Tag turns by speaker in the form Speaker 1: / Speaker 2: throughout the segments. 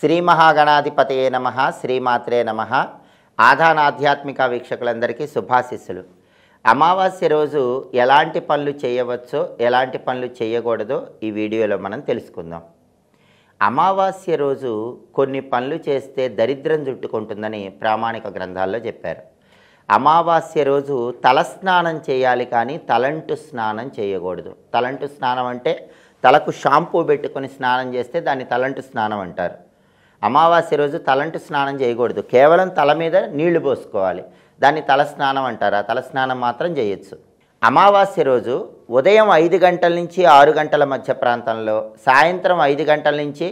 Speaker 1: శ్రీ మహాగణాధిపతయే నమ శ్రీమాత్రే నమ ఆధాన ఆధ్యాత్మిక వీక్షకులందరికీ శుభాశిస్సులు అమావాస్య రోజు ఎలాంటి పనులు చేయవచ్చో ఎలాంటి పనులు చేయకూడదో ఈ వీడియోలో మనం తెలుసుకుందాం అమావాస్య రోజు కొన్ని పనులు చేస్తే దరిద్రం చుట్టుకుంటుందని ప్రామాణిక గ్రంథాల్లో చెప్పారు అమావాస్య రోజు తలస్నానం చేయాలి కానీ తలంటు స్నానం చేయకూడదు తలంటు స్నానం అంటే తలకు షాంపూ పెట్టుకొని స్నానం చేస్తే దాన్ని తలంటు స్నానం అంటారు అమావాస్య రోజు తలంటి స్నానం చేయకూడదు కేవలం తల మీద నీళ్లు పోసుకోవాలి దాన్ని తల స్నానం అంటారు ఆ తల స్నానం మాత్రం చేయొచ్చు అమావాస్య రోజు ఉదయం ఐదు గంటల నుంచి ఆరు గంటల మధ్య ప్రాంతంలో సాయంత్రం ఐదు గంటల నుంచి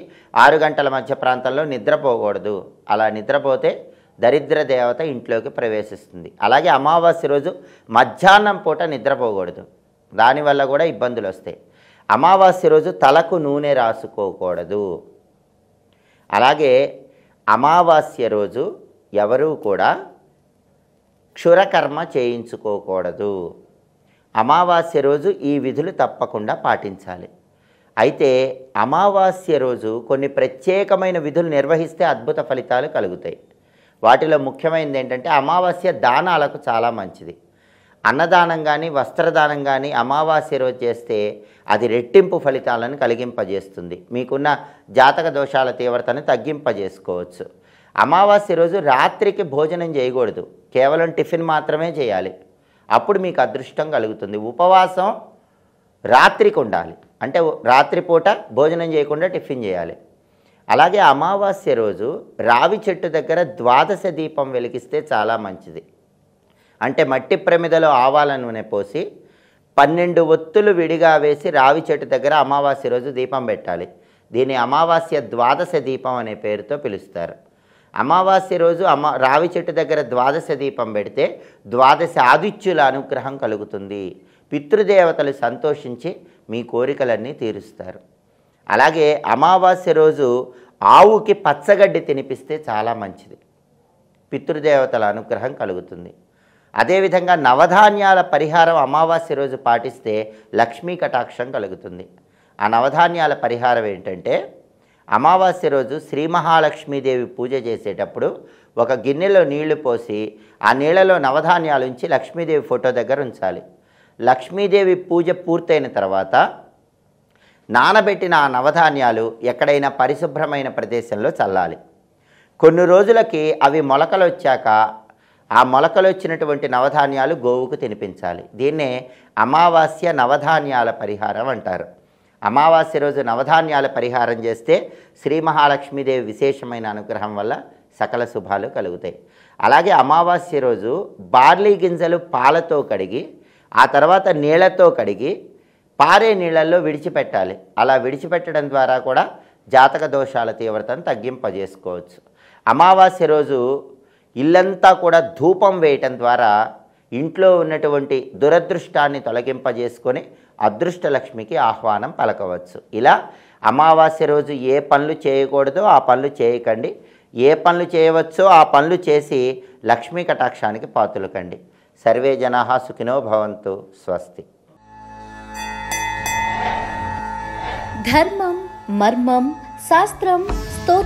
Speaker 1: ఆరు గంటల మధ్య ప్రాంతంలో నిద్రపోకూడదు అలా నిద్రపోతే దరిద్ర దేవత ఇంట్లోకి ప్రవేశిస్తుంది అలాగే అమావాస్య రోజు మధ్యాహ్నం పూట నిద్రపోకూడదు దానివల్ల కూడా ఇబ్బందులు వస్తాయి అమావాస్య రోజు తలకు నూనె రాసుకోకూడదు అలాగే అమావాస్య రోజు ఎవరూ కూడా క్షురకర్మ చేయించుకోకూడదు అమావాస్య రోజు ఈ విధులు తప్పకుండా పాటించాలి అయితే అమావాస్య రోజు కొన్ని ప్రత్యేకమైన విధులు నిర్వహిస్తే అద్భుత ఫలితాలు కలుగుతాయి వాటిలో ముఖ్యమైనది ఏంటంటే అమావాస్య దానాలకు చాలా మంచిది అన్నదానం కానీ వస్త్రదానం కానీ అమావాస్య రోజు చేస్తే అది రెట్టింపు ఫలితాలను కలిగింపజేస్తుంది మీకున్న జాతక దోషాల తీవ్రతను తగ్గింపజేసుకోవచ్చు అమావాస్య రోజు రాత్రికి భోజనం చేయకూడదు కేవలం టిఫిన్ మాత్రమే చేయాలి అప్పుడు మీకు అదృష్టం కలుగుతుంది ఉపవాసం రాత్రికి ఉండాలి అంటే రాత్రిపూట భోజనం చేయకుండా టిఫిన్ చేయాలి అలాగే అమావాస్య రోజు రావి చెట్టు దగ్గర ద్వాదశ దీపం వెలిగిస్తే చాలా మంచిది అంటే మట్టి ప్రమిదలో ఆవాల నూనె పోసి పన్నెండు ఒత్తులు విడిగా వేసి రావి చెట్టు దగ్గర అమావాస్య రోజు దీపం పెట్టాలి దీన్ని అమావాస్య ద్వాదశ దీపం అనే పేరుతో పిలుస్తారు అమావాస్య రోజు అమా రావి చెట్టు దగ్గర ద్వాదశ దీపం పెడితే ద్వాదశ ఆదిత్యుల అనుగ్రహం కలుగుతుంది పితృదేవతలు సంతోషించి మీ కోరికలన్నీ తీరుస్తారు అలాగే అమావాస్య రోజు ఆవుకి పచ్చగడ్డి తినిపిస్తే చాలా మంచిది పితృదేవతల అనుగ్రహం కలుగుతుంది అదేవిధంగా నవధాన్యాల పరిహారం అమావాస్య రోజు పాటిస్తే లక్ష్మీ కటాక్షం కలుగుతుంది ఆ నవధాన్యాల పరిహారం ఏంటంటే అమావాస్య రోజు శ్రీ మహాలక్ష్మీదేవి పూజ చేసేటప్పుడు ఒక గిన్నెలో నీళ్లు పోసి ఆ నీళ్ళలో నవధాన్యాలు ఉంచి లక్ష్మీదేవి ఫోటో దగ్గర ఉంచాలి లక్ష్మీదేవి పూజ పూర్తయిన తర్వాత నానబెట్టిన ఆ నవధాన్యాలు ఎక్కడైనా పరిశుభ్రమైన ప్రదేశంలో చల్లాలి కొన్ని రోజులకి అవి మొలకలు వచ్చాక ఆ మొలకలు వచ్చినటువంటి నవధాన్యాలు గోవుకు తినిపించాలి దీన్నే అమావాస్య నవధాన్యాల పరిహారం అంటారు అమావాస్య రోజు నవధాన్యాల పరిహారం చేస్తే శ్రీ మహాలక్ష్మీదేవి విశేషమైన అనుగ్రహం వల్ల సకల శుభాలు కలుగుతాయి అలాగే అమావాస్య రోజు బార్లీ గింజలు పాలతో కడిగి ఆ తర్వాత నీళ్లతో కడిగి పారే నీళ్ళల్లో విడిచిపెట్టాలి అలా విడిచిపెట్టడం ద్వారా కూడా జాతక దోషాల తీవ్రతను తగ్గింపజేసుకోవచ్చు అమావాస్య రోజు ఇల్లంతా కూడా ధూపం వేయటం ద్వారా ఇంట్లో ఉన్నటువంటి దురదృష్టాన్ని తొలగింపజేసుకొని అదృష్టలక్ష్మికి ఆహ్వానం పలకవచ్చు ఇలా అమావాస్య రోజు ఏ పనులు చేయకూడదో ఆ పనులు చేయకండి ఏ పనులు చేయవచ్చో ఆ పనులు చేసి లక్ష్మీ కటాక్షానికి పాతులకండి సర్వే జనా సుఖినో భవంతు స్వస్తి ధర్మం మర్మం శాస్త్రం